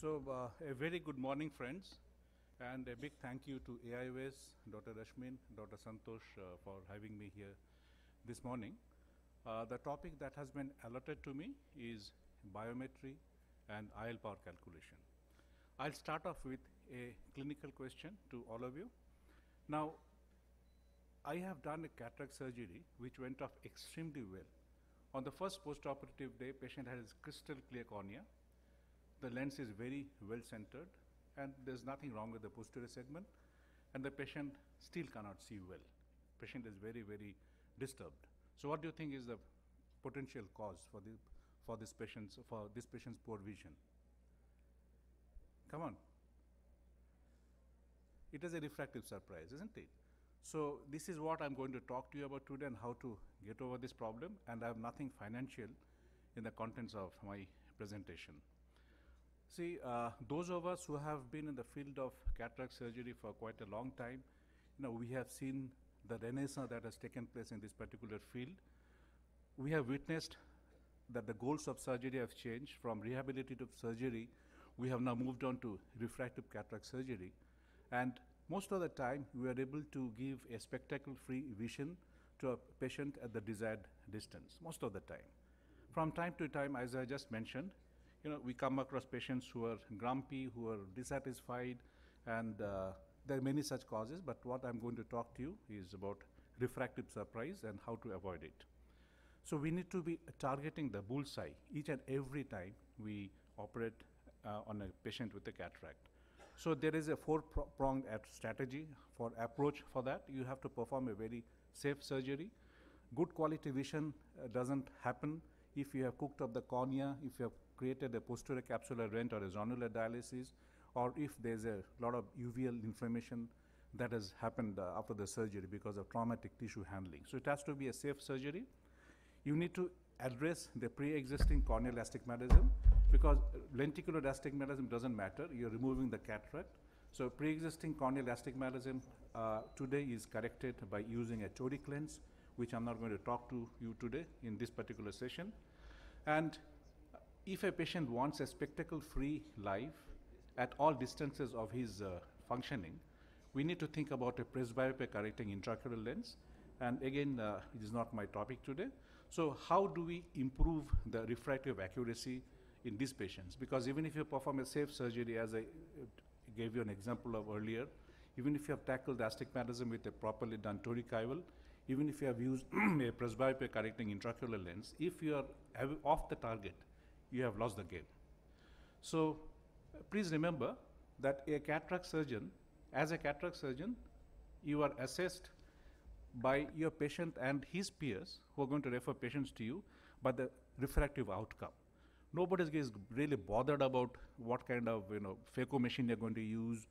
So uh, a very good morning, friends, and a big thank you to AIOS, Dr. Rashmin, Dr. Santosh uh, for having me here this morning. Uh, the topic that has been allotted to me is biometry and IL power calculation. I'll start off with a clinical question to all of you. Now, I have done a cataract surgery which went off extremely well. On the first postoperative day, patient has crystal clear cornea the lens is very well centered and there's nothing wrong with the posterior segment and the patient still cannot see well. Patient is very, very disturbed. So what do you think is the potential cause for the for this patient's for this patient's poor vision? Come on. It is a refractive surprise, isn't it? So this is what I'm going to talk to you about today and how to get over this problem and I have nothing financial in the contents of my presentation. See, uh, those of us who have been in the field of cataract surgery for quite a long time, you know, we have seen the renaissance that has taken place in this particular field. We have witnessed that the goals of surgery have changed from rehabilitative surgery. We have now moved on to refractive cataract surgery. And most of the time, we are able to give a spectacle-free vision to a patient at the desired distance, most of the time. From time to time, as I just mentioned, you know, we come across patients who are grumpy, who are dissatisfied, and uh, there are many such causes, but what I'm going to talk to you is about refractive surprise and how to avoid it. So we need to be targeting the bullseye each and every time we operate uh, on a patient with a cataract. So there is a four-pronged strategy for approach for that. You have to perform a very safe surgery. Good quality vision uh, doesn't happen if you have cooked up the cornea, if you have created a posterior capsular rent or a zonular dialysis, or if there's a lot of uveal inflammation that has happened uh, after the surgery because of traumatic tissue handling. So it has to be a safe surgery. You need to address the pre-existing corneal astigmatism because lenticular astigmatism doesn't matter. You're removing the cataract. So pre-existing corneal astigmatism uh, today is corrected by using a toric lens, which I'm not going to talk to you today in this particular session. And if a patient wants a spectacle-free life at all distances of his uh, functioning, we need to think about a presbyopia correcting intraocular lens. And again, uh, it is not my topic today. So how do we improve the refractive accuracy in these patients? Because even if you perform a safe surgery, as I uh, gave you an example of earlier, even if you have tackled astigmatism with a properly done torichival, even if you have used a presbyopia correcting intraocular lens, if you are off the target, you have lost the game. So please remember that a cataract surgeon, as a cataract surgeon, you are assessed by your patient and his peers who are going to refer patients to you by the refractive outcome. Nobody is really bothered about what kind of you know phaco machine you're going to use,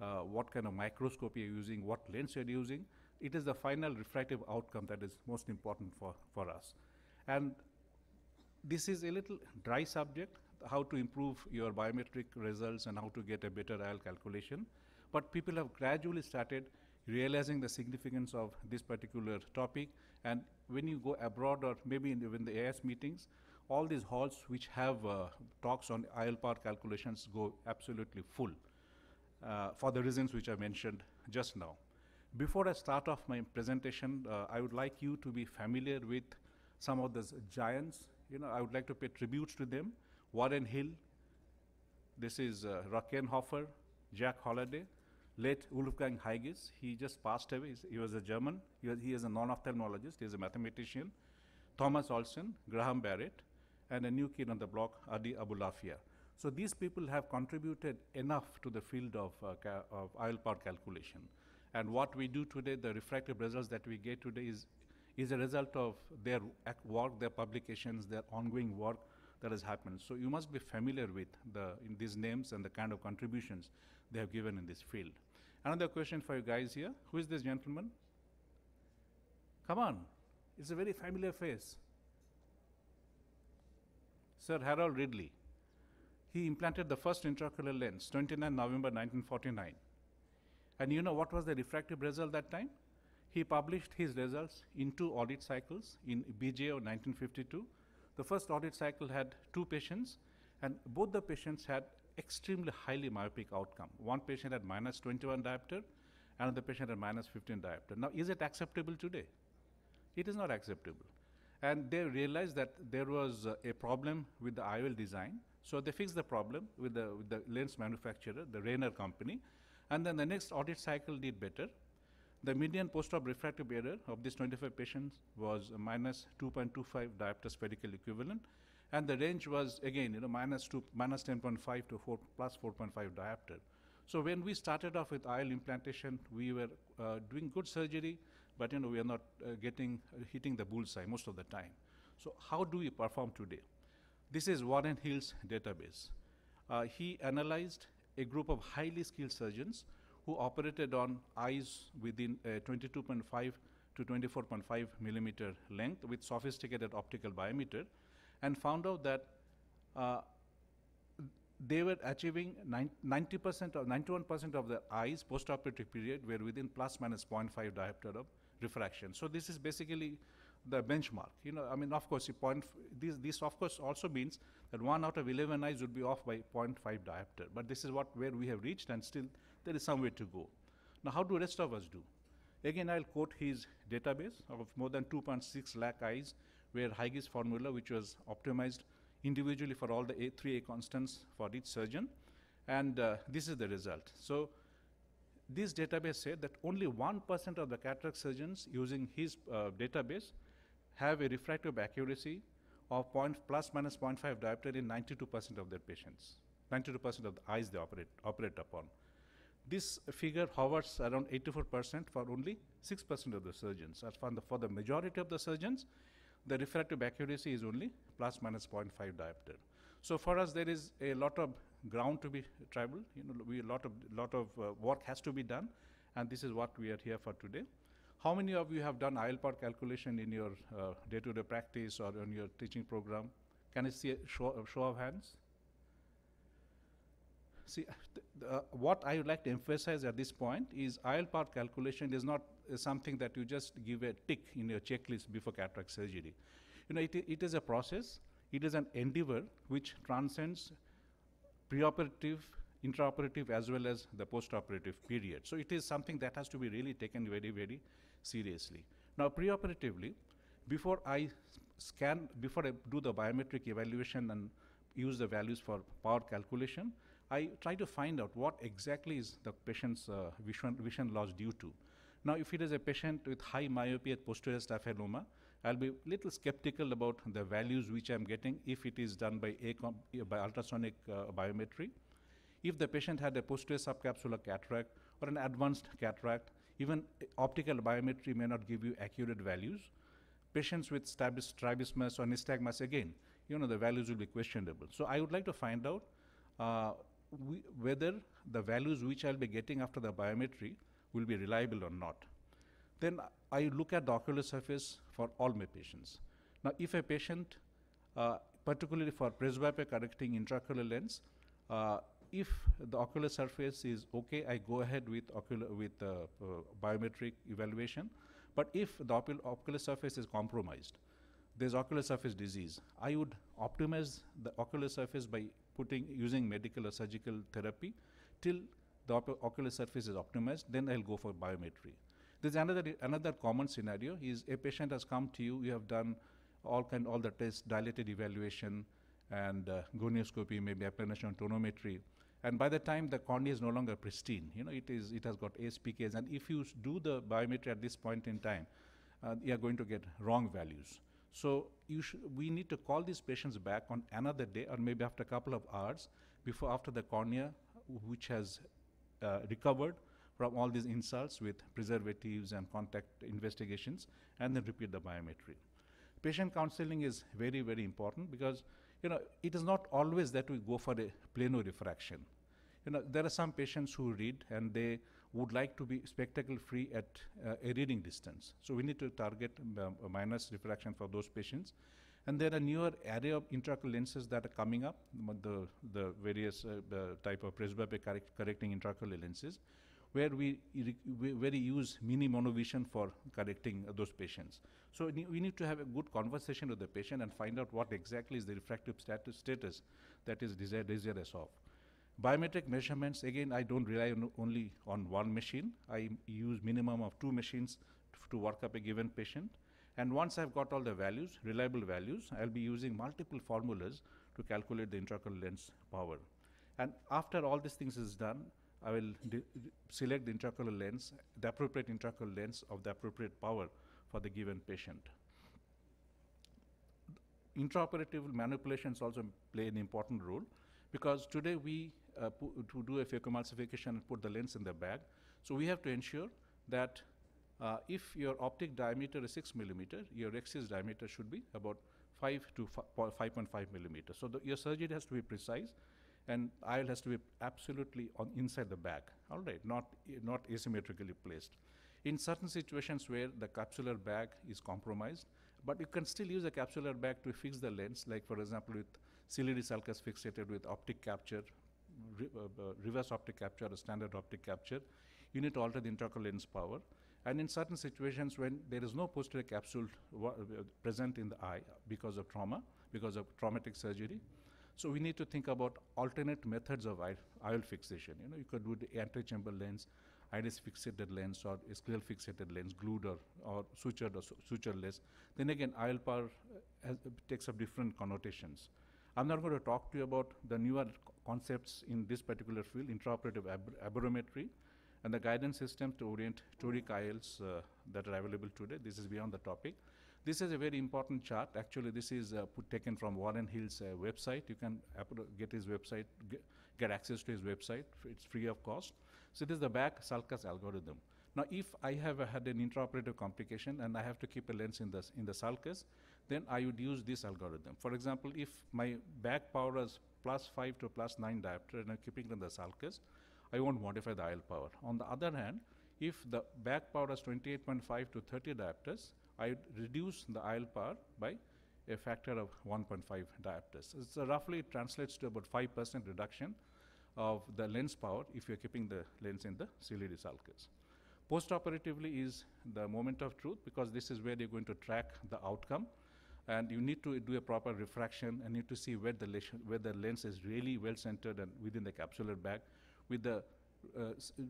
uh, what kind of microscope you're using, what lens you're using. It is the final refractive outcome that is most important for, for us. And this is a little dry subject, how to improve your biometric results and how to get a better IL calculation. But people have gradually started realizing the significance of this particular topic. And when you go abroad or maybe in the, in the AS meetings, all these halls which have uh, talks on IL power calculations go absolutely full uh, for the reasons which I mentioned just now. Before I start off my presentation, uh, I would like you to be familiar with some of the giants you know, I would like to pay tributes to them. Warren Hill, this is uh, Rockenhofer, Jack Holliday, late Wolfgang Heiges, He just passed away. he was a German. He, was, he is a non-ophthalmologist. He is a mathematician. Thomas Olson, Graham Barrett, and a new kid on the block, Adi Abulafia. So these people have contributed enough to the field of, uh, of IL power calculation. And what we do today, the refractive results that we get today is is a result of their work, their publications, their ongoing work that has happened. So you must be familiar with the, these names and the kind of contributions they have given in this field. Another question for you guys here. Who is this gentleman? Come on. It's a very familiar face. Sir Harold Ridley. He implanted the first intraocular lens, 29 November 1949. And you know what was the refractive result that time? He published his results in two audit cycles in BJO 1952. The first audit cycle had two patients, and both the patients had extremely highly myopic outcome. One patient had minus 21 diopter, another patient had minus 15 diopter. Now, is it acceptable today? It is not acceptable. And they realized that there was a problem with the IOL design, so they fixed the problem with the, with the lens manufacturer, the Rainer company, and then the next audit cycle did better. The median post-op refractive error of these 25 patients was minus 2.25 diopter spherical equivalent, and the range was again, you know, minus 2, minus 10.5 to 4 plus 4.5 diopter. So when we started off with IL implantation, we were uh, doing good surgery, but you know we are not uh, getting uh, hitting the bullseye most of the time. So how do we perform today? This is Warren Hill's database. Uh, he analyzed a group of highly skilled surgeons who operated on eyes within 22.5 uh, to 24.5 millimeter length with sophisticated optical biometer and found out that uh, they were achieving 90% or 91% of their eyes postoperative period were within plus minus 0.5 diopter of refraction. So this is basically the benchmark. You know, I mean, of course, point this, this of course also means that one out of 11 eyes would be off by 0.5 diopter. But this is what where we have reached, and still there is some way to go. Now, how do rest of us do? Again, I'll quote his database of more than 2.6 lakh eyes, where Huygens formula, which was optimized individually for all the A, three A constants for each surgeon, and uh, this is the result. So this database said that only 1% of the cataract surgeons using his uh, database have a refractive accuracy of point plus minus 0.5 diopter in 92% of their patients, 92% of the eyes they operate, operate upon. This figure hovers around 84% for only 6% of the surgeons. As for the, for the majority of the surgeons, the refractive accuracy is only plus minus 0.5 diopter. So for us, there is a lot of ground to be traveled. You know, we a lot of lot of uh, work has to be done, and this is what we are here for today. How many of you have done ILPAR calculation in your uh, day-to-day practice or in your teaching program? Can I see a show, a show of hands? See, what I would like to emphasize at this point is IL part calculation is not uh, something that you just give a tick in your checklist before cataract surgery. You know, it, it is a process, it is an endeavor which transcends preoperative, intraoperative, as well as the postoperative period. So it is something that has to be really taken very, very seriously. Now, preoperatively, before I scan, before I do the biometric evaluation and use the values for power calculation, I try to find out what exactly is the patient's uh, vision, vision loss due to. Now, if it is a patient with high myopia posterior staphyloma, I'll be a little skeptical about the values which I'm getting if it is done by, eh, by ultrasonic uh, biometry. If the patient had a posterior subcapsular cataract or an advanced cataract, even eh, optical biometry may not give you accurate values. Patients with strabis, strabismus or nystagmus, again, you know, the values will be questionable. So I would like to find out uh, we, whether the values which I'll be getting after the biometry will be reliable or not. Then I look at the ocular surface for all my patients. Now, if a patient, uh, particularly for presbyopia correcting intraocular lens, uh, if the ocular surface is okay, I go ahead with ocular with uh, uh biometric evaluation. But if the ocular surface is compromised, there's ocular surface disease. I would optimize the ocular surface by putting using medical or surgical therapy till the ocular surface is optimized, then I'll go for biometry. There's another another common scenario is a patient has come to you, you have done all kind all the tests, dilated evaluation, and uh, gonioscopy, maybe apprenation tonometry, and by the time the cornea is no longer pristine, you know it is it has got ASPKs, and if you do the biometry at this point in time, uh, you are going to get wrong values. So we need to call these patients back on another day or maybe after a couple of hours before after the cornea which has uh, recovered from all these insults with preservatives and contact investigations and then repeat the biometry. Patient counseling is very, very important because you know it is not always that we go for a plano refraction. You know, there are some patients who read and they would like to be spectacle free at uh, a reading distance. So we need to target um, minus refraction for those patients. And there are newer array of intraocular lenses that are coming up, the, the various uh, the type of presbyopic correct, correcting intraocular lenses, where we, we where we use mini monovision for correcting uh, those patients. So we need to have a good conversation with the patient and find out what exactly is the refractive status, status that is desired, desired of. Biometric measurements, again, I don't rely on only on one machine. I use minimum of two machines to work up a given patient. And once I've got all the values, reliable values, I'll be using multiple formulas to calculate the intraocular lens power. And after all these things is done, I will select the intraocular lens, the appropriate intraocular lens of the appropriate power for the given patient. Intraoperative manipulations also play an important role because today we uh, to do a phacoemulsification and put the lens in the bag. So we have to ensure that uh, if your optic diameter is 6 millimeter, your axis diameter should be about 5 to 5.5 millimeter. So the, your surgery has to be precise and IL has to be absolutely on inside the bag, all right, not, not asymmetrically placed. In certain situations where the capsular bag is compromised, but you can still use a capsular bag to fix the lens, like for example with Ciliary sulcus fixated with optic capture uh, uh, reverse optic capture or standard optic capture, you need to alter the intraocular lens power. And in certain situations when there is no posterior capsule uh, present in the eye because of trauma, because of traumatic surgery, so we need to think about alternate methods of eye fixation. You know, you could do the anti-chamber lens, iris fixated lens or scleral fixated lens, glued or, or sutured or sutureless. Then again, IOL power has, takes up different connotations. I'm not going to talk to you about the newer concepts in this particular field, intraoperative ab aberrometry, and the guidance systems to orient toric ILs uh, that are available today. This is beyond the topic. This is a very important chart. Actually, this is uh, taken from Warren Hill's uh, website. You can get his website, get access to his website. It's free of cost. So this is the back sulcus algorithm. Now, if I have had an intraoperative complication and I have to keep a lens in the, in the sulcus, then I would use this algorithm. For example, if my back power is plus 5 to plus 9 diopter and I'm keeping it in the sulcus, I won't modify the IL power. On the other hand, if the back power is 28.5 to 30 diopters, I would reduce the IL power by a factor of 1.5 diopters. It's roughly it translates to about 5% reduction of the lens power if you're keeping the lens in the CLD sulcus. Postoperatively is the moment of truth because this is where you're going to track the outcome and you need to do a proper refraction and need to see where the, lens, where the lens is really well centered and within the capsular bag with the uh,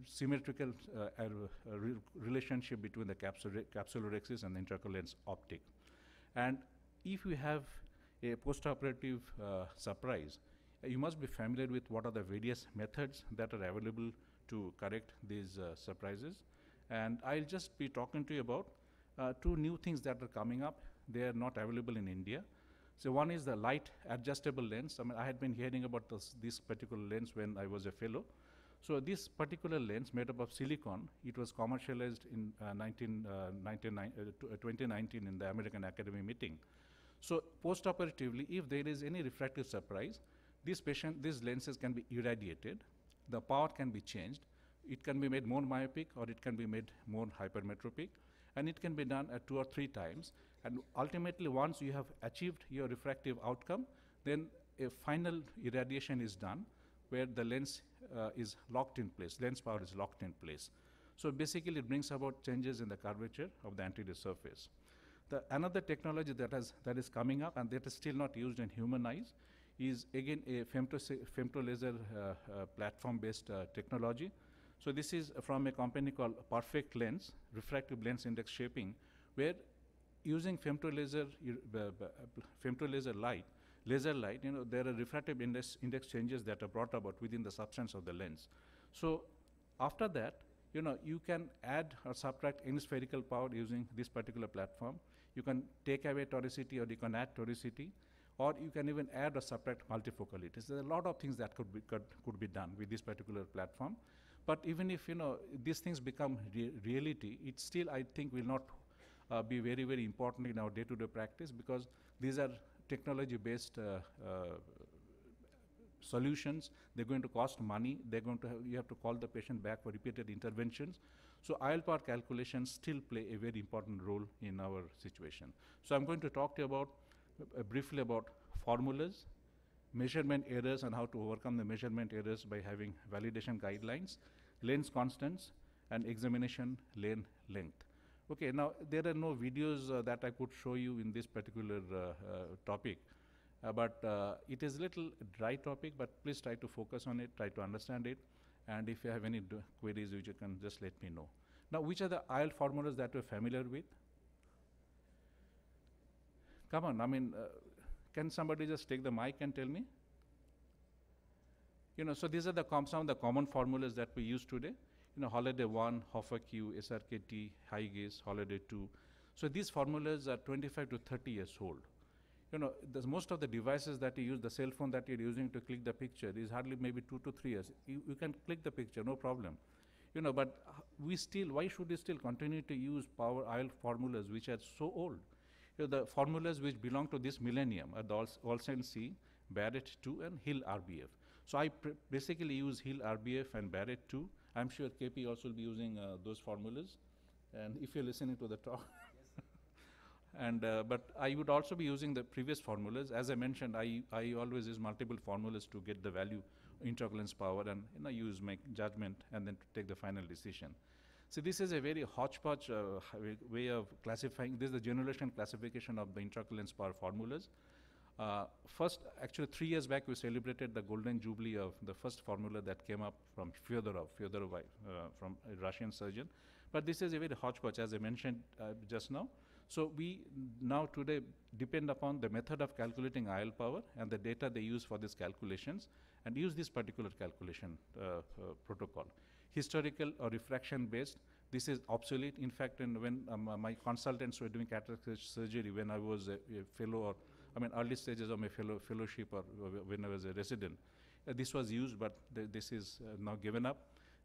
symmetrical uh, uh, re relationship between the capsular, capsular axis and the intraocular optic. And if you have a postoperative uh, surprise, uh, you must be familiar with what are the various methods that are available to correct these uh, surprises. And I'll just be talking to you about two new things that are coming up they are not available in India. So one is the light adjustable lens. I mean, I had been hearing about this, this particular lens when I was a fellow. So this particular lens made up of silicon, it was commercialized in uh, 19, uh, uh, uh 19, uh, 2019 in the American Academy meeting. So postoperatively, if there is any refractive surprise, this patient, these lenses can be irradiated, the power can be changed, it can be made more myopic or it can be made more hypermetropic, and it can be done at two or three times. And ultimately, once you have achieved your refractive outcome, then a final irradiation is done where the lens uh, is locked in place, lens power is locked in place. So basically, it brings about changes in the curvature of the anterior surface. The another technology that, has, that is coming up and that is still not used in human eyes is again a femto, femto laser uh, uh, platform-based uh, technology. So this is from a company called Perfect Lens, refractive lens index shaping, where using femto femtolaser light, laser light, you know, there are refractive index, index changes that are brought about within the substance of the lens. So after that, you know, you can add or subtract any spherical power using this particular platform. You can take away toricity or you can add toricity, or you can even add or subtract multifocalities. There are a lot of things that could be, could, could be done with this particular platform. But even if, you know, these things become re reality, it still, I think, will not uh, be very, very important in our day-to-day practice because these are technology-based uh, uh, solutions. They're going to cost money. They're going to have, you have to call the patient back for repeated interventions. So ILPAR calculations still play a very important role in our situation. So I'm going to talk to you about uh, briefly about formulas, measurement errors and how to overcome the measurement errors by having validation guidelines, lens constants, and examination lane length. Okay, now there are no videos uh, that I could show you in this particular uh, uh, topic, uh, but it is a little dry topic, but please try to focus on it, try to understand it, and if you have any queries, you can just let me know. Now, which are the IL formulas that we're familiar with? Come on, I mean, can somebody just take the mic and tell me? You know, so these are the some of the common formulas that we use today you know, holiday 1, Hoffa Q, SRKT, high gaze, holiday 2. So these formulas are 25 to 30 years old. You know, most of the devices that you use, the cell phone that you're using to click the picture is hardly maybe two to three years. You, you can click the picture, no problem. You know, but uh, we still, why should we still continue to use power oil formulas which are so old? You know, the formulas which belong to this millennium are the Olsen C, Barrett 2, and Hill RBF. So I basically use Hill RBF and Barrett 2 I'm sure KP also will be using uh, those formulas. And if you're listening to the talk, and uh, but I would also be using the previous formulas. As I mentioned, I, I always use multiple formulas to get the value intercalence power, and you know, use my judgment and then to take the final decision. So this is a very hodgepodge uh, way of classifying. This is the generalization classification of the intercalence power formulas. Uh, first, actually, three years back, we celebrated the golden jubilee of the first formula that came up from Fyodorov, Fyodorov, uh, from a Russian surgeon. But this is a very hodgepodge, as I mentioned uh, just now. So we now today depend upon the method of calculating IL power and the data they use for these calculations and use this particular calculation uh, uh, protocol. Historical or refraction based, this is obsolete. In fact, when um, my consultants were doing cataract surgery, when I was a, a fellow or I mean, early stages of my fellow, fellowship or when I was a resident. Uh, this was used, but th this is uh, now given up.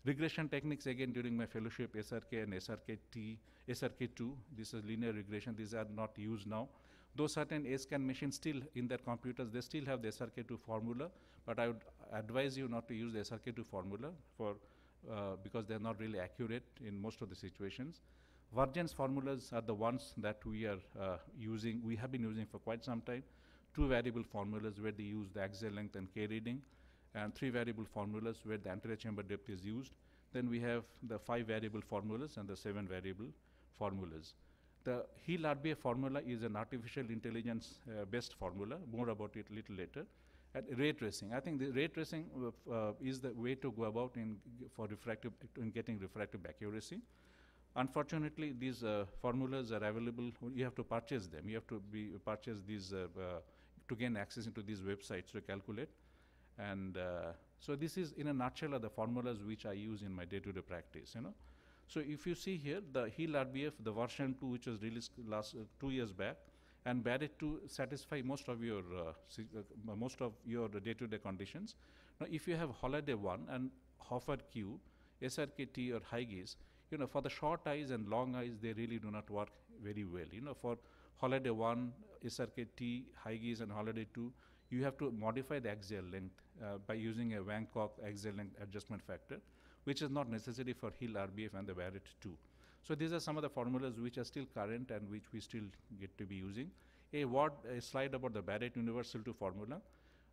Regression techniques, again, during my fellowship, SRK and SRKT, SRK2, this is linear regression, these are not used now. Though certain S-scan machines still in their computers, they still have the SRK2 formula, but I would advise you not to use the SRK2 formula for, uh, because they're not really accurate in most of the situations. Virgin's formulas are the ones that we are uh, using, we have been using for quite some time. Two variable formulas where they use the axial length and K reading, and three variable formulas where the anterior chamber depth is used. Then we have the five variable formulas and the seven variable formulas. The Hill RBA formula is an artificial intelligence uh, based formula, more about it a little later. At ray tracing, I think the ray tracing uh, uh, is the way to go about in for refractive, in getting refractive accuracy. Unfortunately, these uh, formulas are available. You have to purchase them. You have to be purchase these uh, uh, to gain access into these websites to calculate. And uh, so this is, in a nutshell, are the formulas which I use in my day-to-day -day practice. You know, so if you see here the Hill RBF, the version two, which was released last uh, two years back, and Barrett to satisfy most of your uh, most of your day-to-day -day conditions. Now, if you have Holiday one and Hoffer Q, SRKT or High you know, for the short eyes and long eyes, they really do not work very well. You know, for holiday 1, SRKT, high geese, and holiday 2, you have to modify the axial length uh, by using a Wancock axial length adjustment factor, which is not necessary for Hill RBF and the Barrett 2. So these are some of the formulas which are still current and which we still get to be using. A word, a slide about the Barrett universal 2 formula.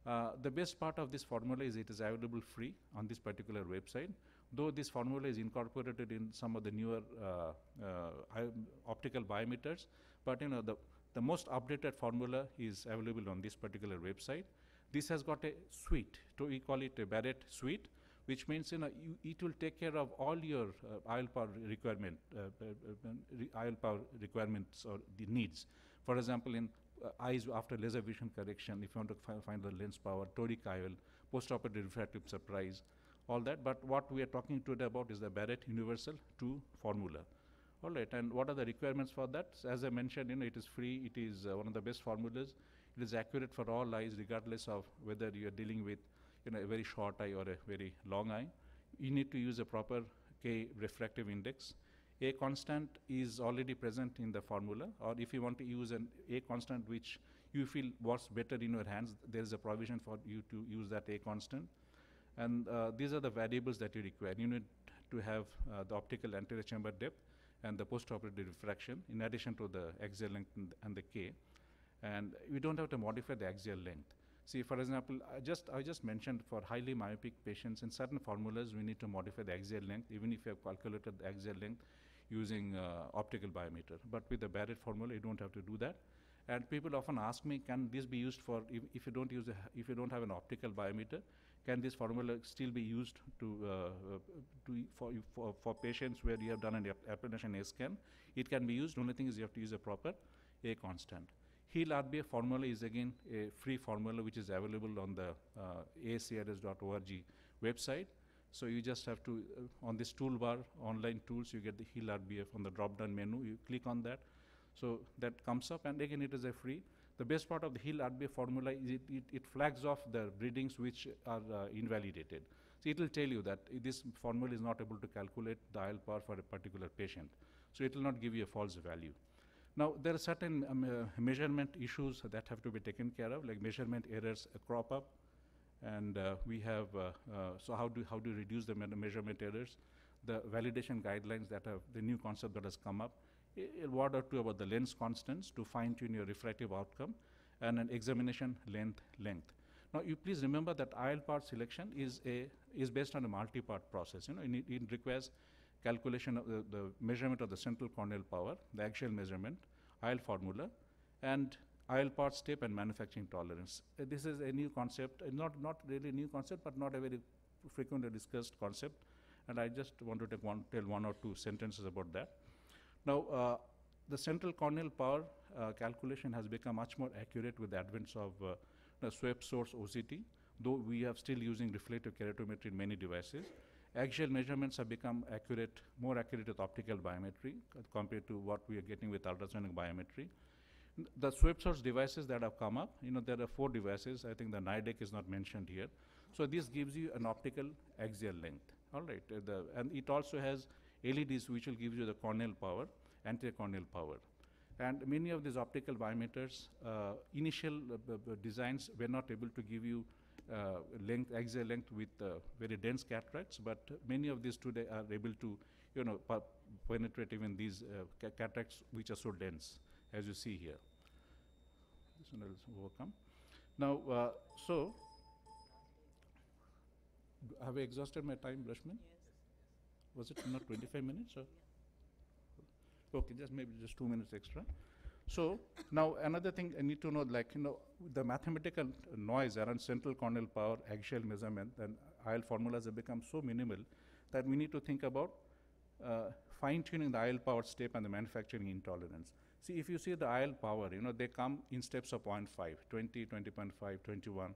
Uh, the best part of this formula is it is available free on this particular website though this formula is incorporated in some of the newer uh, uh, optical biometers, but you know the, the most updated formula is available on this particular website. This has got a suite, to we call it a Barrett suite, which means you know you, it will take care of all your uh, power requirement, uh, uh power requirements or the needs. For example, in uh, eyes after laser vision correction, if you want to fi find the lens power, toric IL, postoperative refractive surprise, all that. But what we are talking today about is the Barrett Universal 2 formula. All right, and what are the requirements for that? As I mentioned, you know, it is free, it is uh, one of the best formulas. It is accurate for all eyes, regardless of whether you are dealing with you know, a very short eye or a very long eye. You need to use a proper K refractive index. A constant is already present in the formula, or if you want to use an A constant which you feel works better in your hands, there is a provision for you to use that A constant. And uh, these are the variables that you require. You need to have uh, the optical anterior chamber depth and the postoperative diffraction in addition to the axial length and, the K. And we don't have to modify the axial length. See, for example, I just, I just mentioned for highly myopic patients, in certain formulas, we need to modify the axial length, even if you have calculated the axial length using uh, optical biometer. But with the Barrett formula, you don't have to do that. And people often ask me, can this be used for, if, if you don't use, a, if you don't have an optical biometer, can this formula still be used to, uh, uh, to for, for, for patients where you have done an appendation A scan? It can be used. Only thing is you have to use a proper A constant. Hill RBA formula is again a free formula which is available on the uh, acrs.org website. So you just have to, uh, on this toolbar, online tools, you get the Hill RBF on the drop down menu. You click on that. So that comes up, and again, it is a free. The best part of the Hill-Adbe formula is it, it, it, flags off the readings which are uh, invalidated. So it will tell you that this formula is not able to calculate the IL power for a particular patient. So it will not give you a false value. Now, there are certain um, uh, measurement issues that have to be taken care of, like measurement errors uh, crop up, and uh, we have, uh, uh, so how do, how do you reduce the measurement errors? The validation guidelines that have, the new concept that has come up, a word or two about the lens constants to fine tune your refractive outcome and an examination length length. Now, you please remember that IL part selection is a is based on a multi-part process. You know, it, it requires calculation of the, the, measurement of the central corneal power, the axial measurement, IL formula, and IL part step and manufacturing tolerance. Uh, this is a new concept, uh, not not really new concept, but not a very frequently discussed concept. And I just want to take one, tell one or two sentences about that. Now, uh, the central corneal power uh, calculation has become much more accurate with the advent of uh, the swept source OCT, though we are still using reflective keratometry in many devices. Axial measurements have become accurate, more accurate with optical biometry compared to what we are getting with ultrasonic biometry. the sweep source devices that have come up, you know, there are four devices. I think the NIDEC is not mentioned here. So this gives you an optical axial length. All right, uh, the, and it also has LEDs which will give you the corneal power, anti corneal power. And many of these optical biometers, uh, initial uh, designs were not able to give you uh, length, axial length with uh, very dense cataracts, but many of these today are able to, you know, penetrate even these ca cataracts which are so dense, as you see here. This one will overcome. Now, so have I exhausted my time, Rashmi? Yes was it not 25 minutes or? Okay, just maybe just two minutes extra. So now another thing I need to know, like, you know, the mathematical noise around central Cornell power, axial measurement, and IL formulas have become so minimal that we need to think about uh, fine-tuning the IL power step and the manufacturing intolerance. See, if you see the IL power, you know, they come in steps of 0.5, 20, 20.5, 21.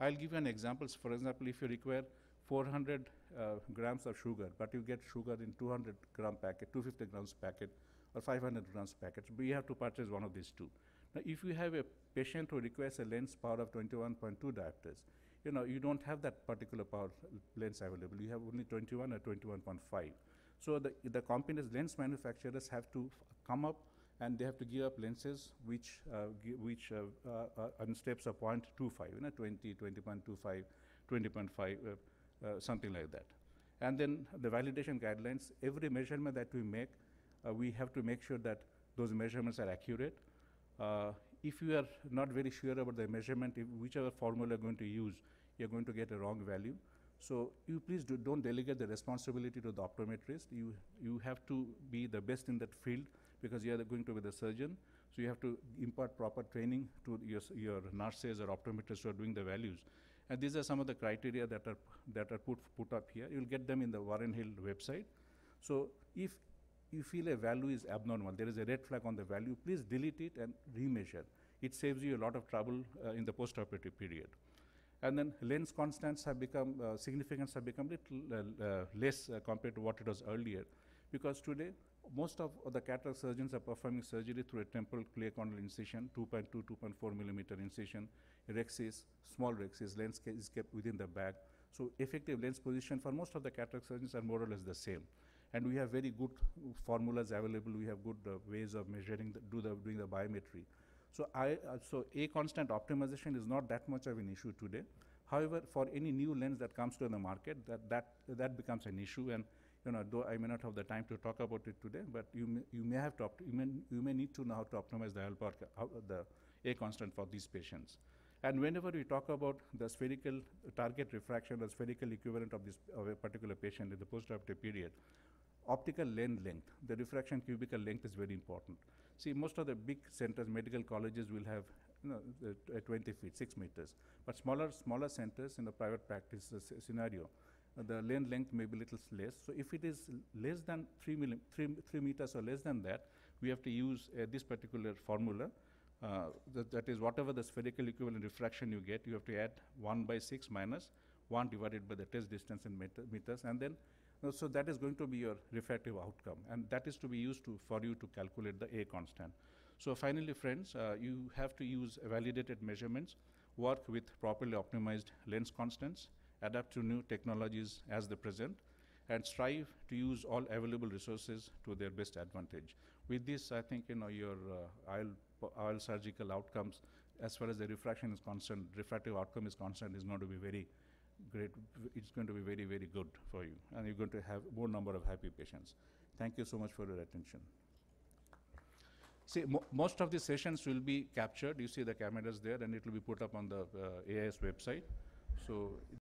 I'll give you an example. For example, if you require 400 uh, grams of sugar, but you get sugar in 200 gram packet, 250 grams packet, or 500 grams packet. But you have to purchase one of these two. Now, if you have a patient who requires a lens power of 21.2 diopters, you know, you don't have that particular power lens available. You have only 21 or 21.5. So the, the companies, lens manufacturers have to come up and they have to give up lenses which, uh, which uh, uh, on uh, steps of 0.25, you know, 20, 20.25, 20.5, uh, something like that. And then the validation guidelines, every measurement that we make, uh, we have to make sure that those measurements are accurate. Uh, if you are not very sure about the measurement, whichever formula you're going to use, you're going to get a wrong value. So you please do, not delegate the responsibility to the optometrist. You, you have to be the best in that field because you are going to be the surgeon. So you have to impart proper training to your, your nurses or optometrists who are doing the values. And these are some of the criteria that are, that are put, put up here. You'll get them in the Warren Hill website. So if you feel a value is abnormal, there is a red flag on the value, please delete it and remeasure. It saves you a lot of trouble uh, in the postoperative period. And then lens constants have become, uh, significance have become little uh, uh less uh, compared to what it was earlier because today most of the cataract surgeons are performing surgery through a temporal clear-corneal incision, 2.2, 2.4 millimeter incision, rexis, small rexis, lens is kept within the bag. So effective lens position for most of the cataract surgeons are more or less the same. And we have very good formulas available. We have good uh, ways of measuring, the, do the, doing the biometry. So, I, uh, so a constant optimization is not that much of an issue today. However, for any new lens that comes to the market, that, that, that becomes an issue and you know, though I may not have the time to talk about it today, but you may, you may have to, opt you, may, you may need to know how to optimize the help or the A constant for these patients. And whenever we talk about the spherical target refraction, the spherical equivalent of this of a particular patient in the postoperative period, optical lens length, the refraction cubical length is very important. See, most of the big centers, medical colleges will have you know, uh, 20 feet, 6 meters. But smaller, smaller centers in the private practice uh, scenario, uh, the lane length may be little less. So if it is less than three, three, 3, meters or less than that, we have to use uh, this particular formula. Uh, that, that is whatever the spherical equivalent refraction you get, you have to add 1 by 6 minus 1 divided by the test distance in meters and then uh, so that is going to be your refractive outcome and that is to be used to, for you to calculate the A constant. So finally friends, uh, you have to use validated measurements, work with properly optimized lens constants, adapt to new technologies as they present, and strive to use all available resources to their best advantage. With this, I think you know your uh, surgical outcomes, as far as the refraction is concerned, refractive outcome is concerned, is going to be very great. It's going to be very, very good for you, and you're going to have more number of happy patients. Thank you so much for your attention. See, mo most of the sessions will be captured. You see the cameras there, and it will be put up on the uh, AIS website. So.